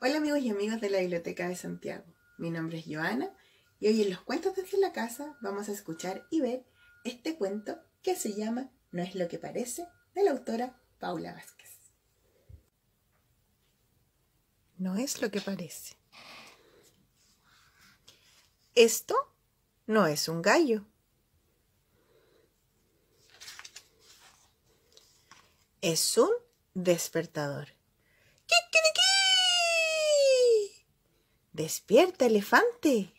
Hola amigos y amigas de la Biblioteca de Santiago, mi nombre es Joana y hoy en los cuentos desde la casa vamos a escuchar y ver este cuento que se llama No es lo que parece de la autora Paula Vázquez. No es lo que parece. Esto no es un gallo, es un despertador. Despierta, elefante.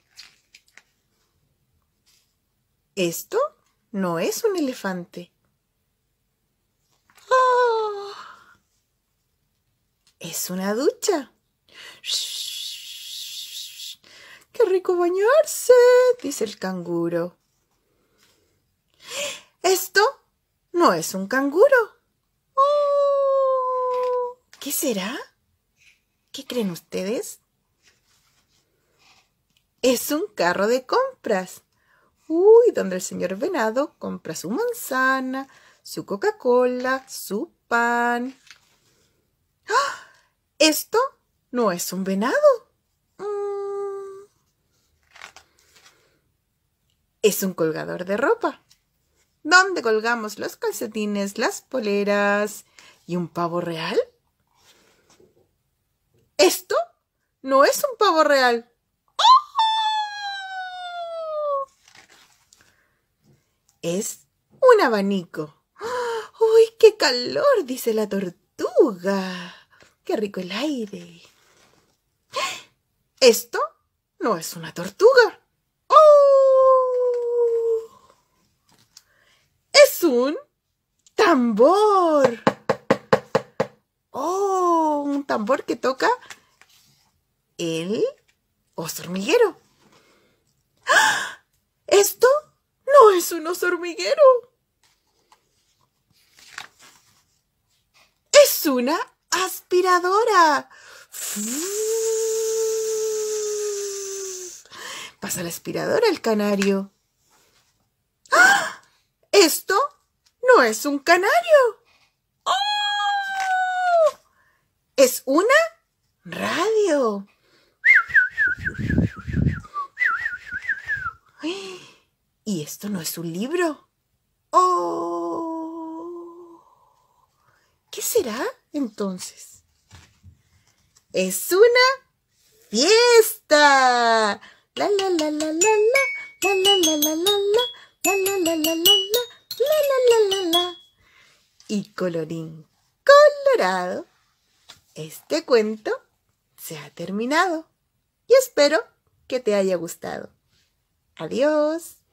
Esto no es un elefante. ¡Oh! Es una ducha. ¡Qué rico bañarse! dice el canguro. Esto no es un canguro. ¿Qué será? ¿Qué creen ustedes? Es un carro de compras. Uy, donde el señor Venado compra su manzana, su Coca-Cola, su pan. ¡Ah! Esto no es un venado. Mm. Es un colgador de ropa, donde colgamos los calcetines, las poleras y un pavo real esto no es un pavo real. ¡Oh! Es un abanico. ¡Uy, qué calor! dice la tortuga. ¡Qué rico el aire! Esto no es una tortuga. ¡Oh! Es un tambor tambor que toca el oso hormiguero. ¡Ah! Esto no es un oso hormiguero. Es una aspiradora. Pasa la aspiradora el canario. ¡Ah! Esto no es un canario. es una radio. Y esto no es un libro. ¡Oh! ¿Qué será entonces? Es una fiesta. La la la la la la la la la la la la Y colorín colorado este cuento se ha terminado y espero que te haya gustado. Adiós.